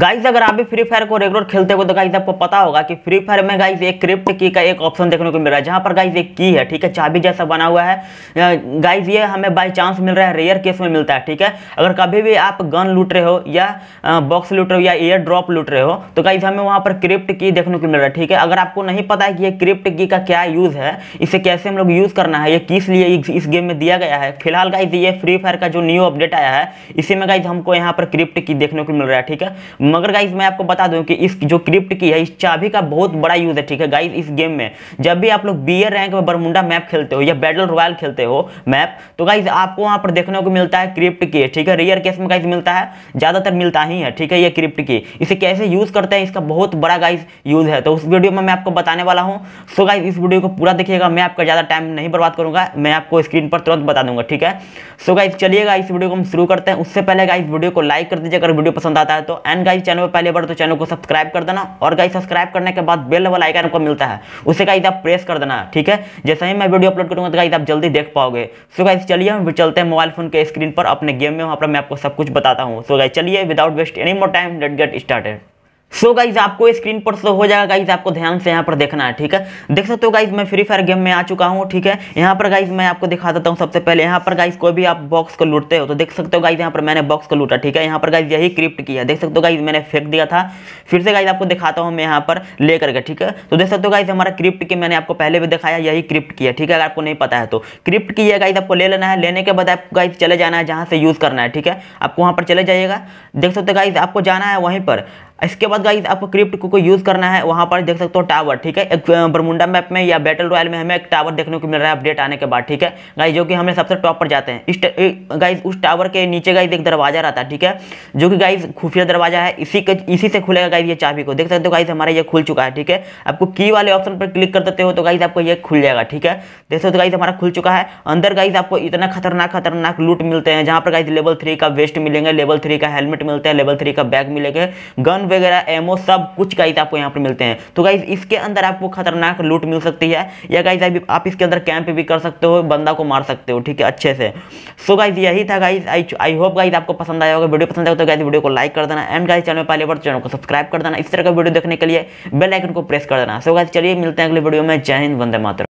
guys अगर आप भी फ्री फायर को रेगुलर खेलते हो तो गाइज आपको पता होगा कि फ्री फायर में गाइज एक क्रिप्ट की का एक ऑप्शन देखने को मिल रहा है जहां पर गाइज एक की है ठीक है चाबी जैसा बना हुआ है गाइज ये हमें बाय चांस मिल रहा है रेयर केस में मिलता है ठीक है अगर कभी भी आप गन लूट रहे हो या बॉक्स लूट रहे हो या एयर ड्रॉप लूट रहे हो तो गाइज हमें वहाँ पर क्रिप्ट की देखने को मिल रहा है ठीक है अगर आपको नहीं पता है कि ये क्रिप्ट की का क्या यूज़ है इसे कैसे हम लोग यूज़ करना है ये किस लिए इस गेम में दिया गया है फिलहाल गाइज ये फ्री फायर का जो न्यू अपडेट आया है इसी में गाइज हमको यहाँ पर क्रिप्ट की देखने को मिल रहा है ठीक है मगर गाइज मैं आपको बता दूं कि इस जो क्रिप्ट की है इस चाबी का बहुत बड़ा यूज है ठीक है गाइज इस गेम में जब भी आप लोग बीयर रैंक में बरमुंडा मैप खेलते हो या बैटल रॉयल खेलते हो मैप तो गाइज आपको वहां पर देखने को मिलता है क्रिप्ट की ठीक है रियर केस में गाइज मिलता है ज़्यादातर मिलता ही है ठीक है ये क्रिप्ट की इसे कैसे यूज़ करते हैं इसका बहुत बड़ा गाइज यूज़ है तो उस वीडियो में मैं आपको बताने वाला हूँ सो गाइज इस वीडियो को पूरा देखिएगा मैं आपका ज़्यादा टाइम नहीं बर्बाद करूंगा मैं आपको स्क्रीन पर तुरंत बता दूंगा ठीक है सो गाइज चलिएगा इस वीडियो को हम शुरू करते हैं उससे पहले गाइज वीडियो को लाइक कर दीजिए अगर वीडियो पसंद आता है तो एंड गाइस चैनल पर पहले बार तो चैनल को सब्सक्राइब कर देना और गाइस सब्सक्राइब करने के बाद बेल वाला आइकन को मिलता है उसे गाइस आप प्रेस कर देना ठीक है जैसे ही मैं वीडियो अपलोड करूंगा तो गाइस आप जल्दी देख पाओगे सो गाइस चलिए हम चलते हैं मोबाइल फोन के स्क्रीन पर अपने गेम में वहाँ पर मैं आपको सब कुछ बताता हूँ सो गाइस चलिए without waste any more time let get started so so guys आपको स्क्रीन पर शो हो जाएगा गाइज आपको ध्यान से यहाँ पर देखना है ठीक है देख सकते हो गाइज मैं फ्री फायर गेम में आ चुका हूँ ठीक है यहाँ पर गाइज मैं आपको दिखा देता हूँ सबसे पहले यहाँ पर गाइज कोई भी आप बॉक्स को लूटते हो तो देख सकते हो गाइज यहाँ पर मैंने बॉक्स को लूटा ठीक है यहाँ पर गाइज यही क्रिप्ट किया देख सकते हो गाइज मैंने फेंक दिया था फिर से गाइज आपको दिखाता हूँ मैं यहाँ पर ले करके ठीक है तो देख सकते हो गाइज हमारा क्रिप्ट की मैंने आपको पहले भी दिखाया यही क्रिप्ट किया ठीक है अगर आपको नहीं पता है तो क्रिप्ट की गाइज आपको ले लेना है लेने के बाद आपको गाइज चले जाना है जहाँ से यूज़ करना है ठीक है आपको वहाँ पर चले जाइएगा देख सकते हो गाइज आपको जाना है वहीं पर इसके बाद गाइज आपको क्रिप्ट को, यूज़ करना है वहां पर देख सकते हो टावर ठीक है एक बरमुंडा मैप में या बैटल रॉयल में हमें एक टावर देखने को मिल रहा है अपडेट आने के बाद ठीक है गाइस जो कि हमें सबसे टॉप पर जाते हैं इस उस टावर के नीचे गाइज एक दरवाजा रहता है ठीक है जो कि गाइज खुफिया दरवाजा है इसी के इसी से खुलेगा गाइज ये चाबी को देख सकते हो गाइज हमारा ये खुल चुका है ठीक है आपको की वाले ऑप्शन पर क्लिक कर देते हो तो गाइज आपको ये खुल जाएगा ठीक है देख सकते हो गाइज हमारा खुल चुका है अंदर गाइज आपको इतना खतरनाक खतरनाक लूट मिलते हैं जहाँ पर गाइज लेवल थ्री का वेस्ट मिलेंगे लेवल थ्री का हेलमेट मिलता है लेवल थ्री का बैग मिलेगा गन वगैरह एमओ सब कुछ गाइज आपको यहाँ पर मिलते हैं तो गाइज इसके अंदर आपको खतरनाक लूट मिल सकती है या गाइज आप इसके अंदर कैंप भी कर सकते हो बंदा को मार सकते हो ठीक है अच्छे से सो गाइज यही था guys I I hope guys आपको पसंद आया होगा वीडियो पसंद आया तो गाइज वीडियो को लाइक कर देना एंड गाइज चैनल में पहले बार तो चैनल को सब्सक्राइब कर देना इस तरह का वीडियो देखने के लिए बेल आइकन को प्रेस कर देना सो गाइज चलिए मिलते हैं अगले वीडियो में जय हिंद वंदे मातरम